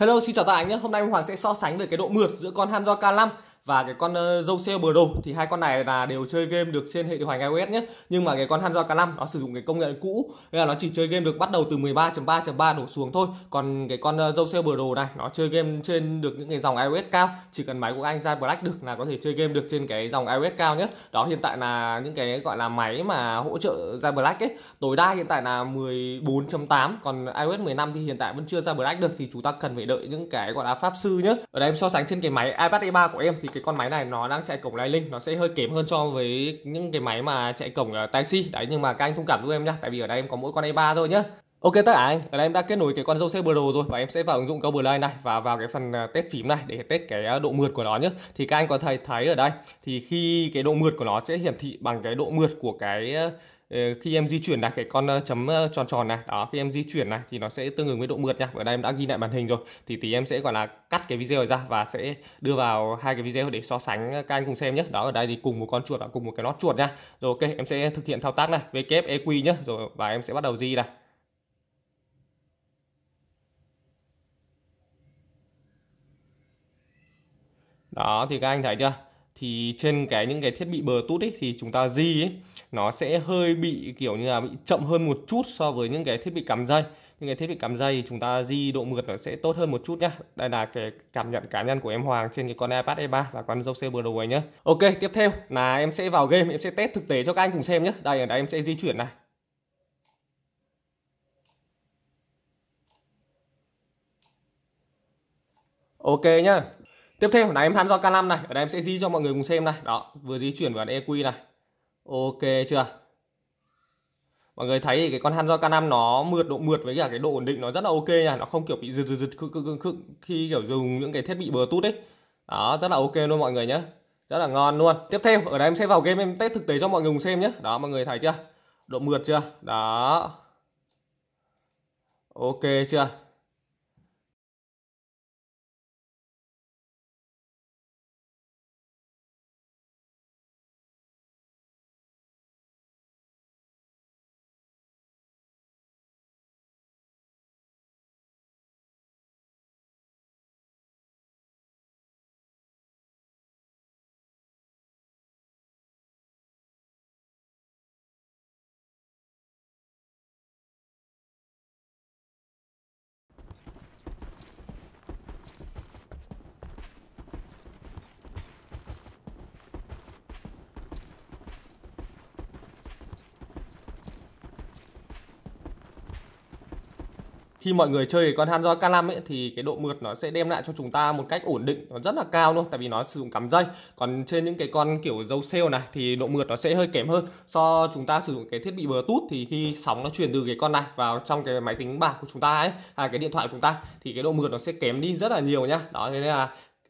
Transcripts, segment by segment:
Hello xin chào các anh nhé. Hôm nay Hoàng sẽ so sánh về cái độ mượt giữa con Hamza K5 và cái con ờ, uh, Zouseo đồ thì hai con này là đều chơi game được trên hệ điều hành iOS nhé nhưng mà cái con Hanzo K5 nó sử dụng cái công nghệ cũ nên là nó chỉ chơi game được bắt đầu từ 13.3.3 đổ xuống thôi còn cái con ờ, uh, Zouseo đồ này nó chơi game trên được những cái dòng iOS cao chỉ cần máy của anh ra Black được là có thể chơi game được trên cái dòng iOS cao nhé đó hiện tại là những cái gọi là máy mà hỗ trợ ra Black ấy tối đa hiện tại là 14.8 còn iOS 15 thì hiện tại vẫn chưa ra Black được thì chúng ta cần phải đợi những cái gọi là pháp sư nhé ở đây em so sánh trên cái máy iPad E3 của em thì cái con máy này nó đang chạy cổng lightning nó sẽ hơi kém hơn so với những cái máy mà chạy cổng ờ, Type C đấy nhưng mà các anh thông cảm giúp em nhá tại vì ở đây em có mỗi con A3 thôi nhá Ok tất cả anh, ở đây em đã kết nối cái con Jose Pro rồi và em sẽ vào ứng dụng Cowboy Line này và vào cái phần ờ, test phím này để test cái ờ, độ mượt của nó nhé. Thì các anh có thể thấy ở đây thì khi cái độ mượt của nó sẽ hiển thị bằng cái độ mượt của cái Ờ, khi em di chuyển này cái con ờ, chấm ờ, tròn tròn này đó khi em di chuyển này thì nó sẽ tương ứng với độ mượt nha ở đây em đã ghi lại màn hình rồi thì tí em sẽ gọi là cắt cái video ra và sẽ đưa vào hai cái video để so sánh các anh cùng xem nhé đó ở đây thì cùng một con chuột và cùng một cái nốt chuột nha rồi ok em sẽ thực hiện thao tác này vkf e eq nhé rồi và em sẽ bắt đầu di này đó thì các anh thấy chưa thì trên cái những cái thiết bị Bluetooth ấy, thì chúng ta di ấy, nó sẽ hơi bị kiểu như là bị chậm hơn một chút so với những cái thiết bị cắm dây những cái thiết bị cắm dây thì chúng ta di độ mượt nó sẽ tốt hơn một chút nhá đây là cái cảm nhận cá nhân của em Hoàng trên cái con iPad E3 và con dâu xe Pro này nhá ok tiếp theo là em sẽ vào game em sẽ test thực tế cho các anh cùng xem nhé đây ở đây em sẽ di chuyển này ok nhá tiếp theo hồi nãy em hắn do K5 này ở đây em sẽ di cho mọi người cùng xem này đó vừa di chuyển vào EQ e này ok chưa mọi người thấy thì cái con Hanzo K5 nó mượt độ mượt với cả cái độ ổn định nó rất là ok nha nó không kiểu bị giật giật giật khi kiểu dùng những cái thiết bị bluetooth ấy đó rất là ok luôn mọi người nhé rất là ngon luôn tiếp theo ở đây em sẽ vào game em test thực tế cho mọi người cùng xem nhé đó mọi người thấy chưa độ mượt chưa đó ok chưa khi mọi người chơi con Hanzo K5 ấy thì cái độ mượt nó sẽ đem lại cho chúng ta một cách ổn định nó rất là cao luôn tại vì nó sử dụng cắm dây còn trên những cái con kiểu dâu sale này thì độ mượt nó sẽ hơi kém hơn so chúng ta sử dụng cái thiết bị Bluetooth thì khi sóng nó truyền từ cái con này vào trong cái máy tính bảng của chúng ta ấy à, cái điện thoại của chúng ta thì cái độ mượt nó sẽ kém đi rất là nhiều nhá đó thế nên là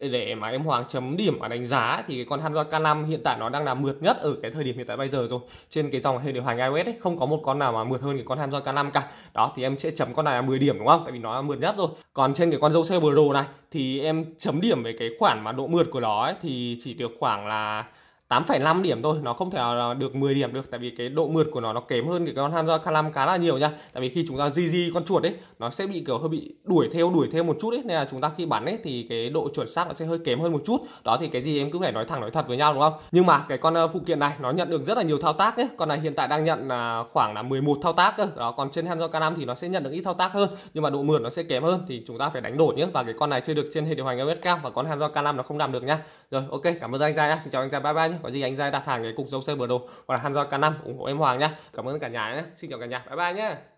để mà em Hoàng chấm điểm và đánh giá thì cái con Hanwha K5 hiện tại nó đang là mượt nhất ở cái thời điểm hiện tại bây giờ rồi trên cái dòng hệ điều hành iOS ấy không có một con nào mà mượt hơn cái con Hanwha K5 cả đó thì em sẽ chấm con này là 10 điểm đúng không tại vì nó là mượt nhất rồi còn trên cái con dâu xe bờ đồ này thì em chấm điểm về cái khoản mà độ mượt của nó ấy, thì chỉ được khoảng là 8,5 điểm thôi nó không thể nào được 10 điểm được tại vì cái độ mượt của nó nó kém hơn cái con Hamza Kalam khá là nhiều nha tại vì khi chúng ta GG con chuột ấy nó sẽ bị kiểu hơi bị đuổi theo đuổi theo một chút ấy nên là chúng ta khi bắn ấy thì cái độ chuẩn xác nó sẽ hơi kém hơn một chút đó thì cái gì em cứ phải nói thẳng nói thật với nhau đúng không nhưng mà cái con ờ, phụ kiện này nó nhận được rất là nhiều thao tác ấy con này hiện tại đang nhận là khoảng là 11 thao tác cơ đó còn trên Hamza Kalam thì nó sẽ nhận được ít thao tác hơn nhưng mà độ mượt nó sẽ kém hơn thì chúng ta phải đánh đổi nhé và cái con này chơi được trên hệ điều hành iOS cao và con Hamza Kalam nó không làm được nhá rồi ok cảm ơn anh Gia nhá xin chào anh Gia bye bye nhé có gì anh ra đặt hàng cái cục dấu xe bờ đồ hoặc là hàn gia cả năm ủng hộ em Hoàng nhá cảm ơn cả nhà nhé xin chào cả nhà bye bye nhé